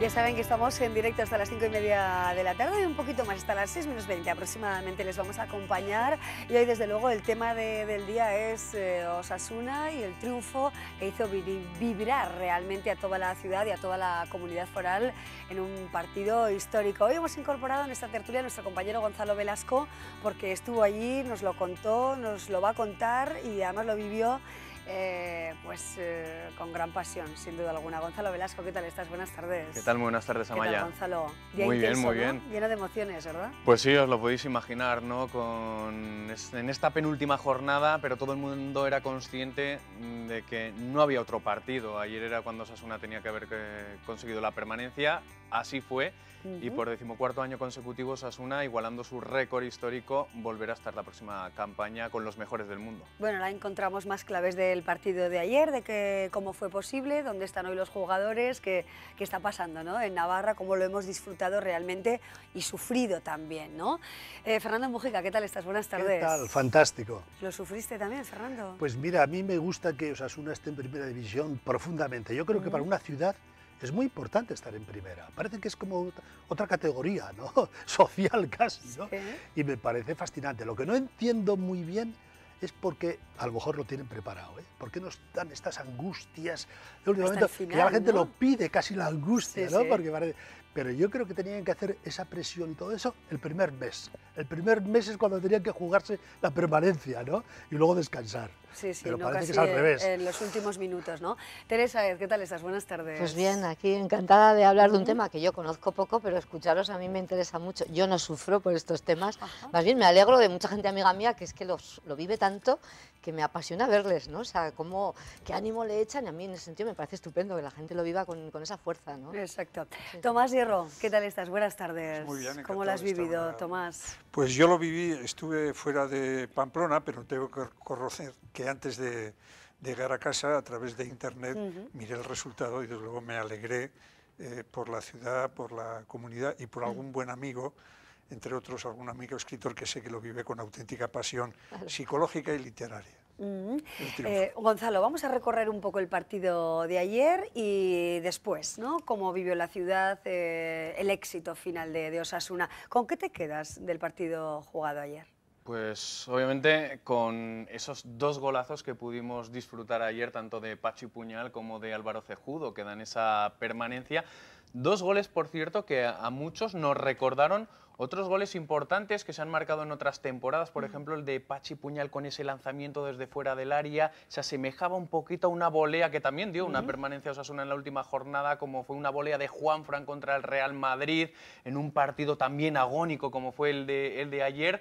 Ya saben que estamos en directo hasta las 5 y media de la tarde y un poquito más, hasta las 6 menos 20 aproximadamente les vamos a acompañar. Y hoy desde luego el tema del día es eh, Osasuna y el triunfo que hizo vibrar realmente a toda la ciudad y a toda la comunidad foral en un partido histórico. Hoy hemos incorporado en esta tertulia a nuestro compañero Gonzalo Velasco porque estuvo allí, nos lo contó, nos lo va a contar y además lo vivió eh, pues eh, con gran pasión, sin duda alguna. Gonzalo Velasco, ¿qué tal estás? Buenas tardes. ¿Qué tal? Muy buenas tardes, Amaya. ¿Qué tal, Gonzalo? muy bien, muy bien. Lleno de emociones, ¿verdad? Pues sí, os lo podéis imaginar, ¿no? Con... En esta penúltima jornada, pero todo el mundo era consciente mm, de que no había otro partido. Ayer era cuando Sasuna tenía que haber eh, conseguido la permanencia, así fue. Y por decimocuarto año consecutivo, Sasuna, igualando su récord histórico, volverá a estar la próxima campaña con los mejores del mundo. Bueno, ahora encontramos más claves del partido de ayer, de que, cómo fue posible, dónde están hoy los jugadores, qué, está pasando en Navarra, cómo lo hemos disfrutado realmente y sufrido también. ¿no? Eh, Fernando Mujica, ¿qué tal estás? Buenas tardes. ¿Qué tal? Fantástico. ¿Lo sufriste también, Fernando? Pues mira, a mí me gusta que Osasuna esté en primera división profundamente. Yo creo que para una ciudad es muy importante estar en primera. Parece que es como otra categoría, ¿no? Social casi, ¿no? Y me parece fascinante. Lo que no entiendo muy bien es porque a lo mejor lo tienen preparado. ¿eh? ¿Por qué nos dan estas angustias? De que la gente lo pide, casi la angustia, Pero yo creo que tenían que hacer esa presión y todo eso el primer mes el primer mes es cuando tenían que jugarse la permanencia, ¿no? Y luego descansar. Sí, sí, Pero no, parece que es al revés. En, los últimos minutos, ¿no? Teresa, ¿qué tal estás? Buenas tardes. Pues bien, aquí encantada de hablar de un tema que yo conozco poco, pero escucharos a mí me interesa mucho. Yo no sufro por estos temas, más bien me alegro de mucha gente amiga mía que es que los, lo vive tanto que me apasiona verles, ¿no? O sea, cómo, qué ánimo le echan, y a mí en ese sentido me parece estupendo que la gente lo viva con, esa fuerza, ¿no? Exacto. Tomás Hierro, ¿qué tal estás? Buenas tardes. Pues muy bien, ¿Cómo lo has vivido, Tomás? Pues yo lo viví, estuve fuera de Pamplona, pero tengo que conocer que antes de, llegar a casa, a través de internet, miré el resultado y desde luego me alegré eh, por la ciudad, por la comunidad y por algún buen amigo, entre otros algún amigo escritor que sé que lo vive con auténtica pasión psicológica y literaria. Eh, Gonzalo, vamos a recorrer un poco el partido de ayer y después, ¿no? Cómo vivió la ciudad eh, el éxito final de, de Osasuna. ¿Con qué te quedas del partido jugado ayer? Pues obviamente con esos dos golazos que pudimos disfrutar ayer, tanto de Pachi Puñal como de Álvaro Cejudo, que dan esa permanencia. Dos goles, por cierto, que a muchos nos recordaron otros goles importantes que se han marcado en otras temporadas, por mm. ejemplo el de Pachi Puñal con ese lanzamiento desde fuera del área, se asemejaba un poquito a una volea que también dio una permanencia a Osasuna en la última jornada, como fue una volea de Juan contra el Real Madrid, en un partido también agónico como fue el de ayer.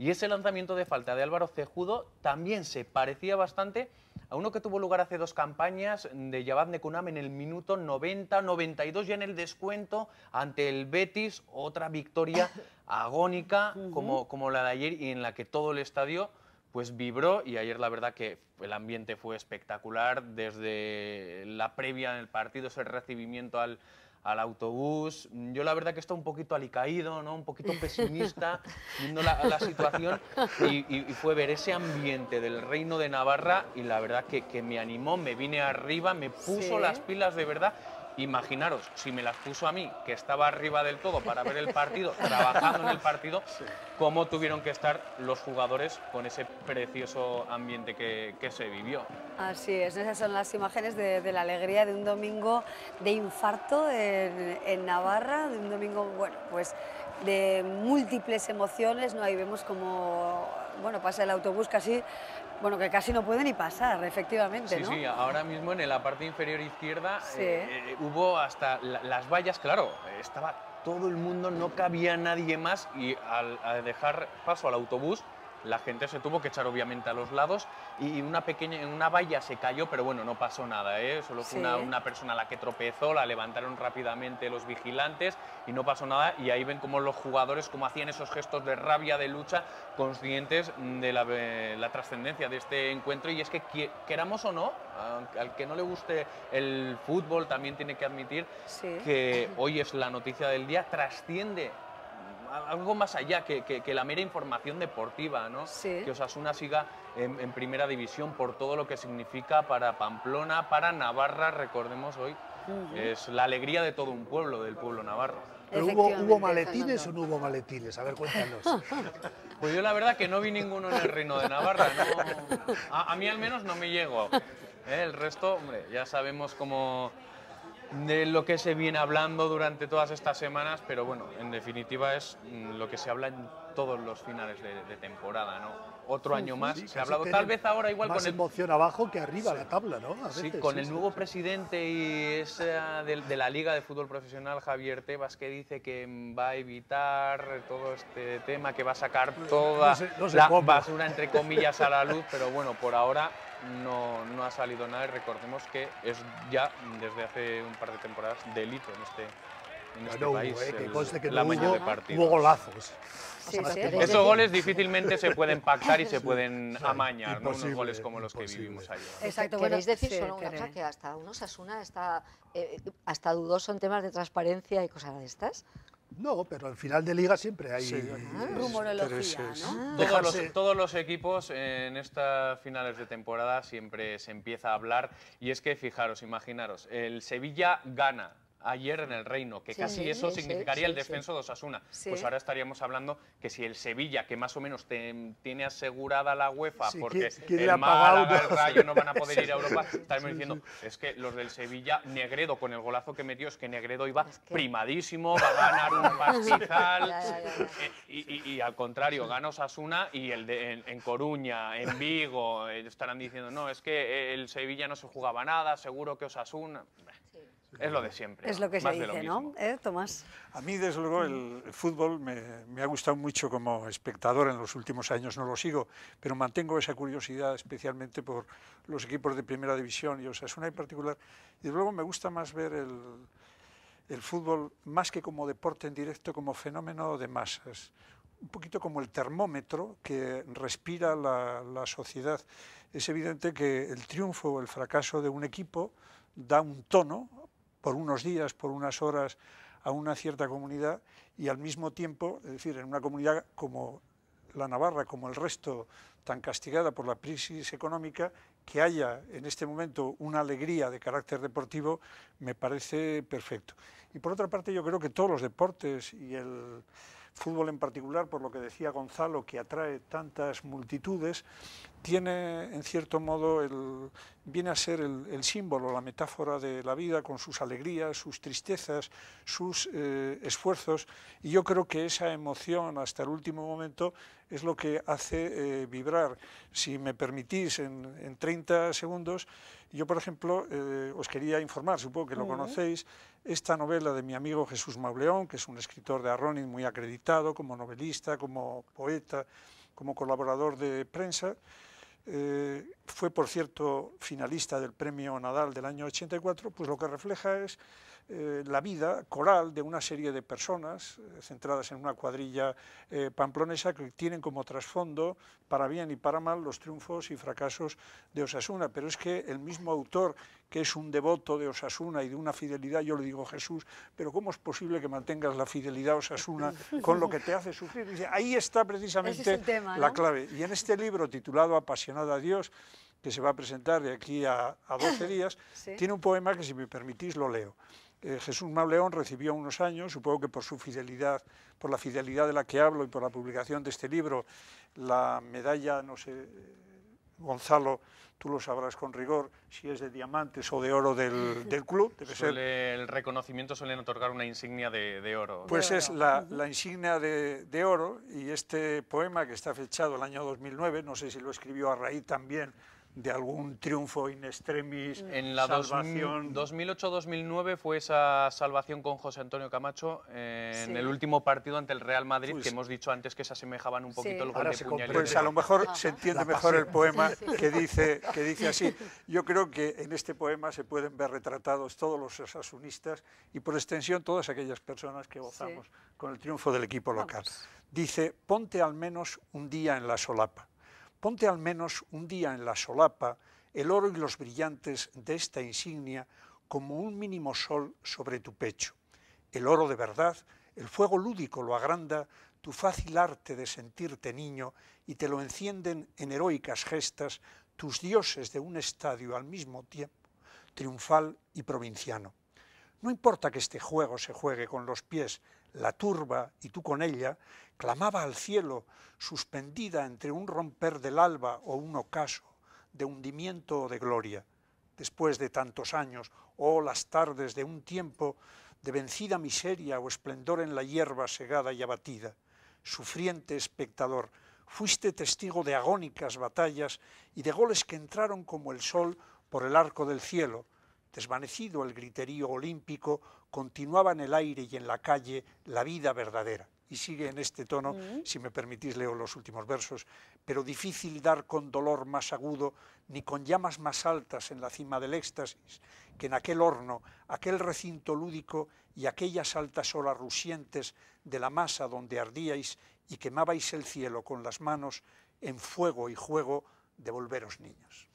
Y ese lanzamiento de falta de Álvaro Cejudo también se parecía bastante a uno que tuvo lugar hace dos campañas de Yabad Nekunam en el minuto 90, 92 ya en el descuento ante el Betis, otra victoria agónica como, como la de ayer y en la que todo el estadio pues vibró y ayer la verdad que el ambiente fue espectacular desde la previa en el partido, ese recibimiento al, al autobús. Yo la verdad que está un poquito alicaído, ¿no? un poquito pesimista viendo la, situación y, fue ver ese ambiente del reino de Navarra y la verdad que, me animó, me vine arriba, me puso las pilas de verdad Imaginaros, si me las puso a mí, que estaba arriba del todo para ver el partido, trabajando en el partido, cómo tuvieron que estar los jugadores con ese precioso ambiente que, se vivió. Así es, esas son las imágenes de, la alegría de un domingo de infarto en, Navarra, de un domingo, bueno, pues de múltiples emociones, ¿no? Ahí vemos como bueno, pasa el autobús casi, bueno, que casi no puede ni pasar, efectivamente, Sí, ¿no? sí, ahora mismo en la parte inferior izquierda eh, eh, hubo hasta las vallas, claro, estaba todo el mundo, no cabía nadie más y al dejar paso al autobús la gente se tuvo que echar obviamente a los lados y una pequeña una valla se cayó, pero bueno, no pasó nada, ¿eh? solo fue una, persona a la que tropezó, la levantaron rápidamente los vigilantes y no pasó nada y ahí ven como los jugadores como hacían esos gestos de rabia, de lucha, conscientes de la, eh, trascendencia de este encuentro y es que queramos o no, al que no le guste el fútbol también tiene que admitir que hoy es la noticia del día, trasciende algo más allá que, la mera información deportiva, ¿no? Sí. Que Osasuna siga en, primera división por todo lo que significa para Pamplona, para Navarra, recordemos hoy, es la alegría de todo un pueblo, del pueblo navarro. hubo, maletines o no hubo maletines? A ver, cuéntanos. Pues yo la verdad que no vi ninguno en el Reino de Navarra. a, mí al menos no me llegó. ¿eh? El resto, hombre, ya sabemos cómo de lo que se viene hablando durante todas estas semanas, pero bueno, en definitiva es mm, lo que se habla en todos los finales de, temporada, ¿no? otro año más. se ha hablado tal vez ahora igual con el... emoción abajo que arriba la tabla, ¿no? con el nuevo presidente y de, la Liga de Fútbol Profesional, Javier Tebas, que dice que mm, va a evitar todo este tema, que va a sacar toda la basura, entre comillas, a la luz, pero bueno, por ahora no, no ha salido nada y recordemos que es ya mm, desde hace un par de temporadas delito en este no, este país. Eh, que la no golazos. Esos goles difícilmente se pueden pactar y se pueden amañar, ¿no? Unos goles como los que vivimos ayer. Exacto, queréis decir solo una cosa, que hasta unos Asuna está eh, hasta dudoso en temas de transparencia y cosas de estas. No, pero al final de liga siempre hay rumorología, ¿no? Todos todos los, equipos en estas finales de temporada siempre se empieza a hablar y es que fijaros, imaginaros, el Sevilla gana ayer en el Reino, que casi eso significaría el descenso de Osasuna. Pues ahora estaríamos hablando que si el Sevilla, que más o menos tiene asegurada la UEFA, porque el Málaga, el Rayo no van a poder ir a Europa, estaríamos diciendo, es que los del Sevilla, Negredo con el golazo que metió, es que Negredo iba primadísimo, va a ganar un pastizal, eh, y, al contrario, gana Osasuna y el de, en, Coruña, en Vigo, eh, estarán diciendo, no, es que eh, el Sevilla no se jugaba nada, seguro que Osasuna... Es lo de siempre. Es lo que se dice, ¿no? ¿Eh, Tomás. A mí, desde luego, el, fútbol me, ha gustado mucho como espectador. En los últimos años no lo sigo, pero mantengo esa curiosidad especialmente por los equipos de primera división y Osasuna en particular. Y desde luego me gusta más ver el, fútbol, más que como deporte en directo, como fenómeno de masas un poquito como el termómetro que respira la, la, sociedad. Es evidente que el triunfo o el fracaso de un equipo da un tono por unos días, por unas horas, a una cierta comunidad y al mismo tiempo, es decir, en una comunidad como la Navarra, como el resto, tan castigada por la crisis económica, que haya en este momento una alegría de carácter deportivo, me parece perfecto. Y por otra parte, yo creo que todos los deportes y el fútbol en particular, por lo que decía Gonzalo, que atrae tantas multitudes, tiene en cierto modo, el, viene a ser el, símbolo, la metáfora de la vida con sus alegrías, sus tristezas, sus eh, esfuerzos y yo creo que esa emoción hasta el último momento es lo que hace eh, vibrar. Si me permitís en, en 30 segundos, yo, por ejemplo, eh, os quería informar, supongo que lo conocéis, esta novela de mi amigo Jesús Mauleón, que es un escritor de Arronin muy acreditado como novelista, como poeta, como colaborador de prensa, eh, fue, por cierto, finalista del premio Nadal del año 84, pues lo que refleja es eh, la vida coral de una serie de personas eh, centradas en una cuadrilla eh, pamplonesa que tienen como trasfondo, para bien y para mal, los triunfos y fracasos de Osasuna. Pero es que el mismo autor, que es un devoto de Osasuna y de una fidelidad, yo le digo, Jesús, pero ¿cómo es posible que mantengas la fidelidad a Osasuna con lo que te hace sufrir? ahí está precisamente la clave. Y en este libro titulado Apasionada a Dios, que se va a presentar de aquí a, 12 días, tiene un poema que, si me permitís, lo leo. Eh, Jesús Mauleón recibió unos años, supongo que por su fidelidad, por la fidelidad de la que hablo y por la publicación de este libro, la medalla, no sé, Gonzalo, tú lo sabrás con rigor, si es de diamantes o de oro del, club, El reconocimiento suelen otorgar una insignia de, oro. Pues es La, insignia de, de, oro y este poema que está fechado el año 2009, no sé si lo escribió a raíz también de algún triunfo in extremis, mm. en la salvación. 2008-2009 fue esa salvación con José Antonio Camacho eh, en el último partido ante el Real Madrid, pues que hemos dicho antes que se asemejaban un poquito sí. de Pues a lo mejor se entiende mejor el poema Que, dice, que dice así. Yo creo que en este poema se pueden ver retratados todos los asunistas y por extensión todas aquellas personas que gozamos con el triunfo del equipo local. Dice, ponte al menos un día en la solapa Ponte al menos un día en la solapa el oro y los brillantes de esta insignia como un mínimo sol sobre tu pecho. El oro de verdad, el fuego lúdico lo agranda, tu fácil arte de sentirte niño y te lo encienden en heroicas gestas tus dioses de un estadio al mismo tiempo, triunfal y provinciano. No importa que este juego se juegue con los pies, la turba, y tú con ella, clamaba al cielo, suspendida entre un romper del alba o un ocaso, de hundimiento o de gloria. Después de tantos años, o oh, las tardes de un tiempo de vencida miseria o esplendor en la hierba segada y abatida, sufriente espectador, fuiste testigo de agónicas batallas y de goles que entraron como el sol por el arco del cielo, Desvanecido el griterío olímpico, continuaba en el aire y en la calle la vida verdadera. Y sigue en este tono, mm. si me permitís leo los últimos versos, pero difícil dar con dolor más agudo, ni con llamas más altas en la cima del éxtasis, que en aquel horno, aquel recinto lúdico y aquellas altas olas rusientes de la masa donde ardíais y quemabais el cielo con las manos en fuego y juego de volveros niños.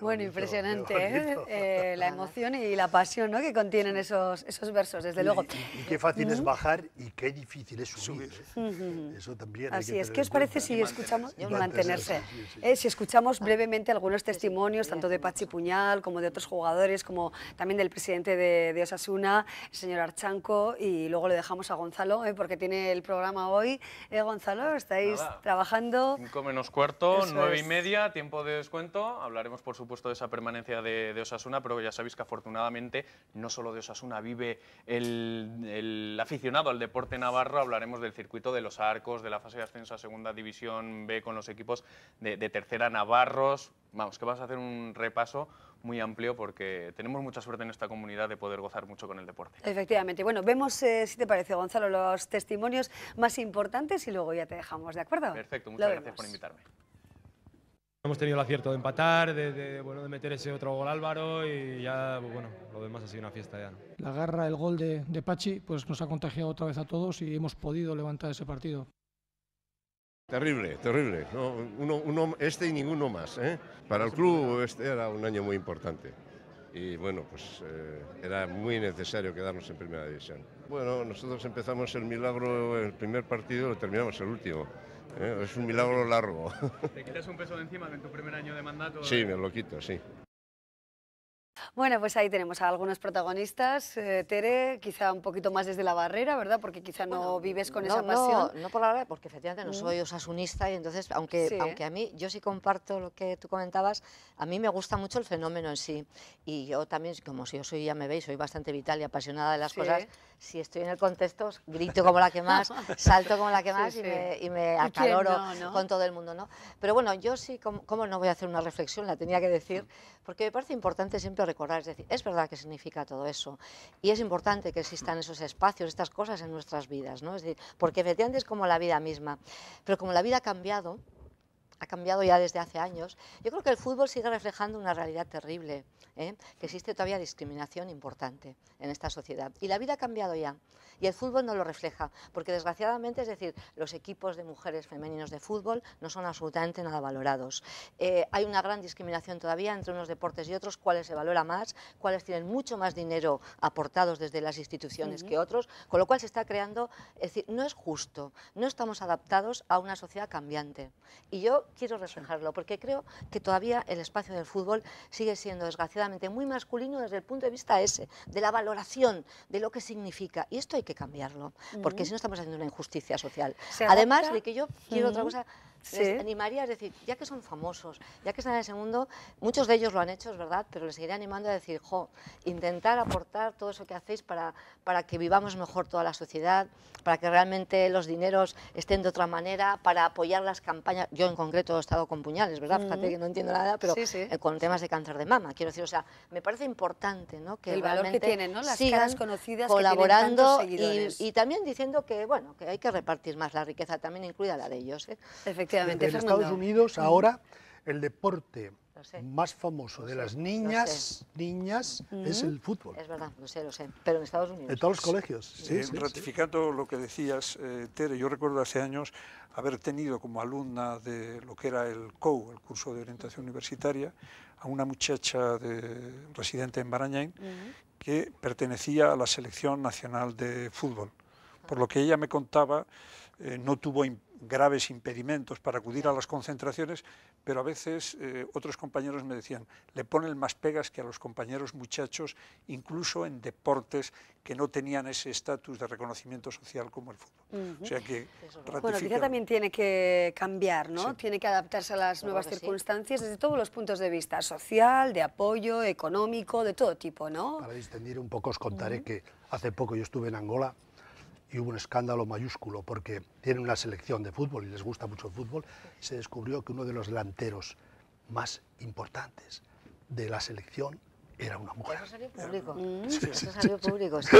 Bueno, impresionante, ¿eh? eh, la emoción y la pasión ¿no? que contienen esos, esos versos, desde luego. Y, qué fácil es bajar y qué difícil es subir. ¿eh? Eso también. Así hay que es, ¿qué os parece si escuchamos mantenerse? Ah. si escuchamos brevemente algunos testimonios, tanto de Pachi Puñal como de otros jugadores, como también del presidente de, Osasuna, el señor Archanco, y luego le dejamos a Gonzalo, porque tiene el programa hoy. Gonzalo, estáis trabajando. Cinco menos cuarto, nueve y media, tiempo de descuento. Hablaremos, por supuesto de esa permanencia de, Osasuna, pero ya sabéis que afortunadamente no solo de Osasuna vive el, aficionado al deporte navarro, hablaremos del circuito de los arcos, de la fase de ascenso a Segunda División B con los equipos de, Tercera Navarros. Vamos, que vas a hacer un repaso muy amplio porque tenemos mucha suerte en esta comunidad de poder gozar mucho con el deporte. Efectivamente. Bueno, vemos, eh, si te parece, Gonzalo, los testimonios más importantes y luego ya te dejamos, ¿de acuerdo? Perfecto, muchas gracias por invitarme. Hemos tenido el acierto de empatar, de, bueno, de meter ese otro gol Álvaro y ya, pues bueno, lo demás ha sido una fiesta ya. La garra, el gol de, de Pachi, pues nos ha contagiado otra vez a todos y hemos podido levantar ese partido. Terrible, terrible. uno, uno, este y ninguno más. ¿eh? Para el club este era un año muy importante. Y bueno, pues eh, era muy necesario quedarnos en primera división. Bueno, nosotros empezamos el milagro, el primer partido, lo terminamos el último. ¿eh? es un milagro largo. ¿Te quitas un peso de encima en tu primer año de mandato? Sí, me lo quito, sí. Bueno, pues ahí tenemos a algunos protagonistas. Eh, Tere, quizá un poquito más desde la barrera, ¿verdad? Porque quizá no vives con esa pasión. No, no por la barrera, porque efectivamente no mm. soy osasunista y entonces, aunque, aunque a mí, yo sí comparto lo que tú comentabas, a mí me gusta mucho el fenómeno en sí. Y yo también, como si yo soy, ya me veis, soy bastante vital y apasionada de las cosas. Si estoy en el contexto, grito como la que más, salto como la que más y, me, y, acaloro con todo el mundo, ¿no? Pero bueno, yo sí, como, no voy a hacer una reflexión? La tenía que decir, mm. porque me parece importante siempre recordar es decir, es verdad que significa todo eso y es importante que existan esos espacios, estas cosas en nuestras vidas, ¿no? Es porque efectivamente es como la vida misma, pero como la vida ha cambiado, ha cambiado ya desde hace años, yo creo que el fútbol sigue reflejando una realidad terrible, ¿eh? que existe todavía discriminación importante en esta sociedad. Y la vida ha cambiado ya, y el fútbol no lo refleja, porque desgraciadamente, es decir, los equipos de mujeres femeninos de fútbol no son absolutamente nada valorados. Eh, hay una gran discriminación todavía entre unos deportes y otros, cuáles se valora más, cuáles tienen mucho más dinero aportados desde las instituciones que otros, con lo cual se está creando, es decir, no es justo, no estamos adaptados a una sociedad cambiante. Y yo quiero reflejarlo, porque creo que todavía el espacio del fútbol sigue siendo, desgraciadamente, muy masculino desde el punto de vista ese, de la valoración, de lo que significa. Y esto hay que cambiarlo, porque si no estamos haciendo una injusticia social. Además de que yo quiero otra cosa les animaría, es decir, ya que son famosos, ya que están en ese mundo, muchos de ellos lo han hecho, es verdad, pero les seguiré animando a decir, jo, intentar aportar todo eso que hacéis para, para que vivamos mejor toda la sociedad, para que realmente los dineros estén de otra manera, para apoyar las campañas. Yo en concreto he estado con puñales, ¿verdad? Fíjate que no entiendo nada, pero eh, con temas de cáncer de mama, quiero decir, o sea, me parece importante, Que el valor tienen, ¿no? Las caras conocidas colaborando Y, también diciendo que, bueno, que hay que repartir más la riqueza, también incluida la de ellos. ¿eh? Efectivamente en Estados Unidos ahora el deporte más famoso de las niñas, niñas es el fútbol. Es verdad, lo sé, lo sé. Pero en Estados Unidos. En todos los colegios. Sí, eh, ratificando lo que decías, eh, Tere, yo recuerdo hace años haber tenido como alumna de lo que era el COU, el curso de orientación universitaria, a una muchacha residente en Barañain que pertenecía a la selección nacional de fútbol. Por lo que ella me contaba, eh, no tuvo impacto graves impedimentos para acudir a las concentraciones, pero a veces eh, otros compañeros me decían, le ponen más pegas que a los compañeros muchachos, incluso en deportes que no tenían ese estatus de reconocimiento social como el fútbol. O sea que Bueno, quizá también tiene que cambiar, ¿no? Tiene que adaptarse a las nuevas circunstancias desde todos los puntos de vista, social, de apoyo, económico, de todo tipo, ¿no? Para distendir un poco os contaré que hace poco yo estuve en Angola y hubo un escándalo mayúsculo porque tienen una selección de fútbol y les gusta mucho el fútbol, se descubrió que uno de los delanteros más importantes de la selección era una mujer. público. Mm. Sí, público, sí,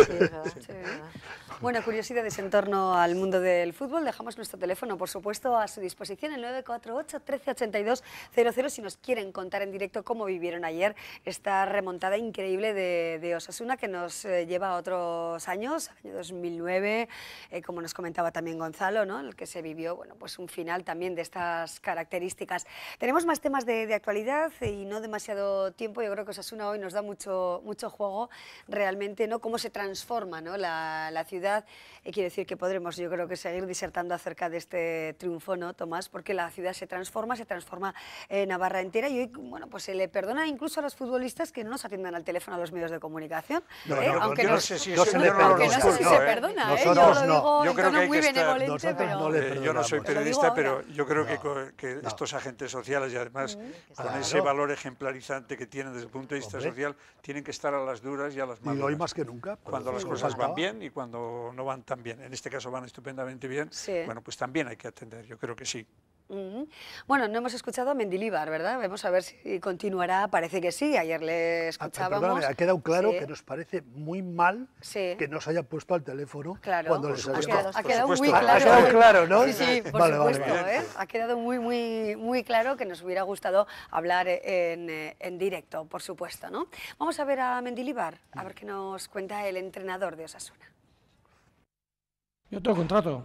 Bueno, curiosidades en torno al mundo del fútbol. Dejamos nuestro teléfono, por supuesto, a su disposición, el 948-1382-00, si nos quieren contar en directo cómo vivieron ayer esta remontada increíble de, Osasuna que nos eh, lleva a otros años, año 2009, eh, como nos comentaba también Gonzalo, ¿no? el que se vivió bueno, pues un final también de estas características. Tenemos más temas de, actualidad y no demasiado tiempo. Yo creo que Osasuna hoy da mucho, mucho juego realmente, ¿no? Cómo se transforma ¿no? la, ciudad. Eh, quiero decir que podremos, yo creo que seguir disertando acerca de este triunfo, ¿no, Tomás? Porque la ciudad se transforma, se transforma eh, Navarra entera y hoy, bueno, pues se le perdona incluso a los futbolistas que no nos atiendan al teléfono a los medios de comunicación. No, ¿eh? aunque no, sé si, se, perdona, ¿eh? yo muy benevolente, yo no soy periodista, pero yo creo que, estos agentes sociales y además con ese valor ejemplarizante que tienen desde el punto de vista social tienen que estar a las duras y a las malas Y más que nunca. Cuando las cosas van bien y cuando no van tan bien. En este caso van estupendamente bien. Bueno, pues también hay que atender, yo creo que sí. Bueno, no hemos escuchado a Mendilibar, ¿verdad? Vamos a ver si continuará. Parece que sí, ayer le ah, escuchábamos. ha quedado claro que nos parece muy mal que nos haya puesto al teléfono cuando les ha quedado, ha quedado muy claro. Ha quedado claro, ¿no? Sí, vale, Vale, ¿eh? Ha quedado muy, muy, muy claro que nos hubiera gustado hablar eh, en, directo, por supuesto, ¿no? Vamos a ver a Mendilibar a ver qué nos cuenta el entrenador de Osasuna. Yo tengo contrato,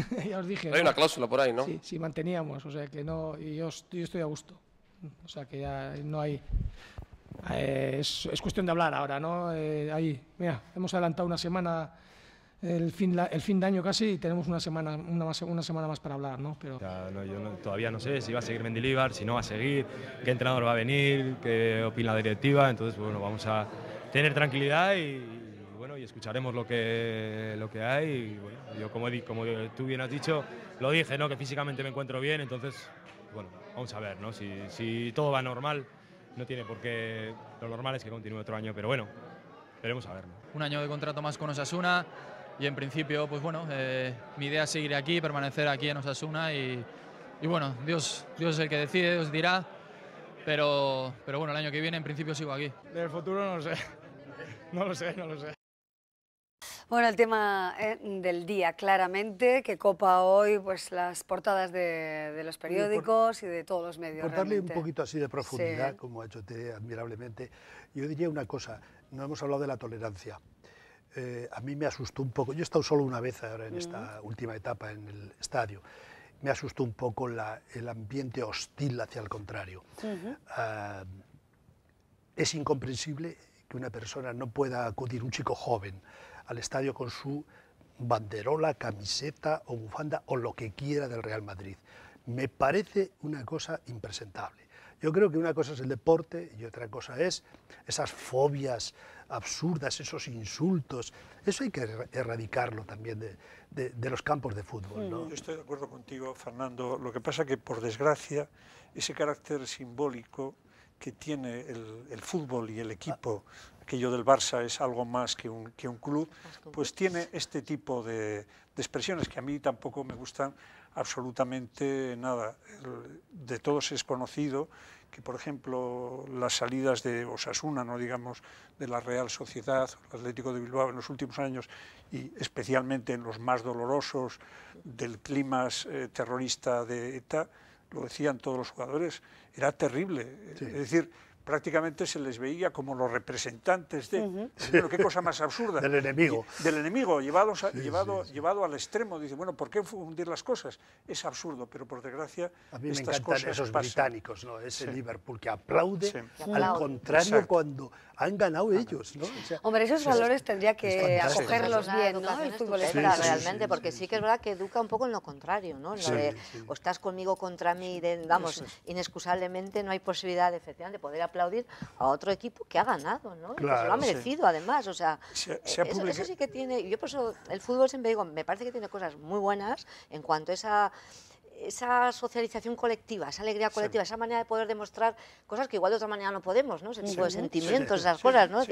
ya os dije. Hay una cláusula por ahí, ¿no? Sí, manteníamos, o sea que no, y yo, estoy a gusto. O sea que ya no hay. Eh, es, cuestión de hablar ahora, ¿no? Eh, ahí, mira, hemos adelantado una semana, el fin, el fin de año casi, y tenemos una semana, una, más, una semana más para hablar, ¿no? Pero... yo todavía no sé si va a seguir Mendilibar, si no va a seguir, qué entrenador va a venir, qué opina la directiva, entonces, bueno, vamos a tener tranquilidad y, escucharemos lo que, lo que hay. Y yo como, como tú bien has dicho, lo dije, ¿no? que físicamente me encuentro bien, entonces, bueno, vamos a ver, ¿no? si, todo va normal, no tiene por qué, lo normal es que continúe otro año, pero bueno, veremos a ver. Un año de contrato más con Osasuna y en principio, pues bueno, eh, mi idea es seguir aquí, permanecer aquí en Osasuna y, y bueno, Dios, Dios es el que decide, Dios dirá, pero, pero bueno, el año que viene en principio sigo aquí. Del futuro no lo sé, no lo sé, no lo sé. Bueno, el tema eh, del día, claramente, que copa hoy pues las portadas de, los periódicos y de todos los medios. Por darle un poquito así de profundidad, como ha hecho usted admirablemente, yo diría una cosa, no hemos hablado de la tolerancia. Eh, a mí me asustó un poco, yo he estado solo una vez ahora en esta mm. última etapa en el estadio, me asustó un poco el ambiente hostil hacia el contrario. Ah, es incomprensible que una persona no pueda acudir, un chico joven, al estadio con su banderola, camiseta o bufanda o lo que quiera del Real Madrid. Me parece una cosa impresentable. Yo creo que una cosa es el deporte y otra cosa es esas fobias absurdas, esos insultos. Eso hay que er-, erradicarlo también de, los campos de fútbol. ¿no? Yo estoy de acuerdo contigo, Fernando. Lo que pasa es que, por desgracia, ese carácter simbólico que tiene el fútbol y el ah. equipo que yo del Barça es algo más que un, club, pues tiene este tipo de, expresiones que a mí tampoco me gustan absolutamente nada. de todos es conocido que, por ejemplo, las salidas de Osasuna, no digamos, de la Real Sociedad, Atlético de Bilbao en los últimos años y especialmente en los más dolorosos del clima eh, terrorista de ETA, lo decían todos los jugadores, era terrible. Es decir, prácticamente se les veía como los representantes de... lo cosa más absurda. del enemigo. Del enemigo, llevados llevado, llevado al extremo. Dice, bueno, ¿por qué fundir las cosas? Es absurdo, pero por desgracia A mí me estas esos británicos, ¿no? Ese Liverpool que aplaude, al contrario, cuando han ganado ellos, ¿no? Hombre, esos valores tendría que acogerlos bien, ¿no? realmente, porque sí que es verdad que educa un poco en lo contrario, ¿no? Lo de, o estás conmigo contra mí, vamos, inexcusablemente no hay posibilidad, de, efectivamente, de poder aplaudir a otro equipo que ha ganado, ¿no? Claro, lo ha merecido, además. O sea, eh, eso, sí que tiene. Yo por eso el fútbol siempre digo, me parece que tiene cosas muy buenas en cuanto a esa esa socialización colectiva, esa alegría colectiva, esa manera de poder demostrar cosas que igual de otra manera no podemos, ¿no? Ese tipo de sentimientos, esas cosas, ¿no?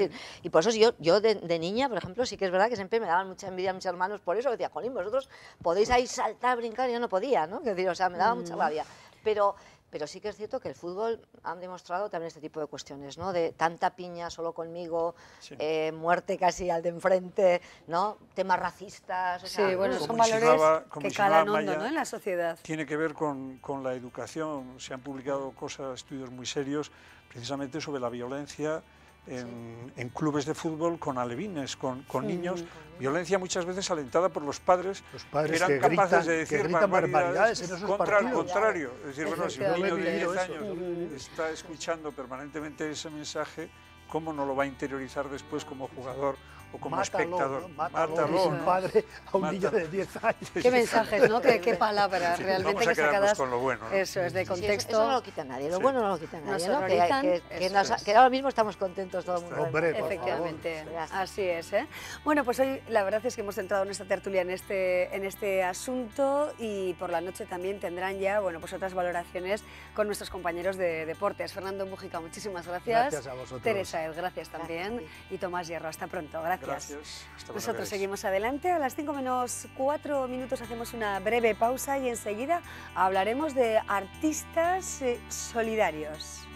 y por eso yo, yo de, niña, por ejemplo, sí que es verdad que siempre me daban mucha envidia a mis hermanos, por eso decía, jolín, vosotros podéis ahí saltar, brincar, y yo no podía, ¿no? decir, o sea, me daba mucha mm. rabia. Pero pero sí que es cierto que el fútbol han demostrado también este tipo de cuestiones, ¿no? De tanta piña solo conmigo, eh, muerte casi al de enfrente, ¿no? Temas racistas. sí, bueno, son valores que calan hondo ¿no? en la sociedad. Tiene que ver con, con la educación. Se han publicado cosas, estudios muy serios precisamente sobre la violencia en, clubes de fútbol con alevines, con, niños. Violencia muchas veces alentada por los padres, que eran capaces de decir barbaridades, en contra el contrario. Es decir, bueno, si un niño de 10 años está escuchando permanentemente ese mensaje, ¿cómo no lo va a interiorizar después como jugador o como espectador. ¿no? Mátalo, un padre a un niño de 10 años. Qué mensajes, ¿no? Qué, palabras realmente vamos a sacadas. con lo bueno. Eso es de contexto. eso, no lo quita nadie, lo bueno no lo quita nadie. ¿no? que, ahora mismo estamos contentos todo el mundo. Hombre, por Efectivamente, así es. ¿eh? Bueno, pues hoy la verdad es que hemos centrado nuestra tertulia en este, en este asunto y por la noche también tendrán ya bueno, pues otras valoraciones con nuestros compañeros de deportes. Fernando Mujica, muchísimas gracias. Gracias a vosotros. Teresa, gracias también. Y Tomás Hierro, hasta pronto. Gracias gracias. Nosotros seguimos adelante. A las 5 menos 4 minutos hacemos una breve pausa y enseguida hablaremos de artistas eh, solidarios.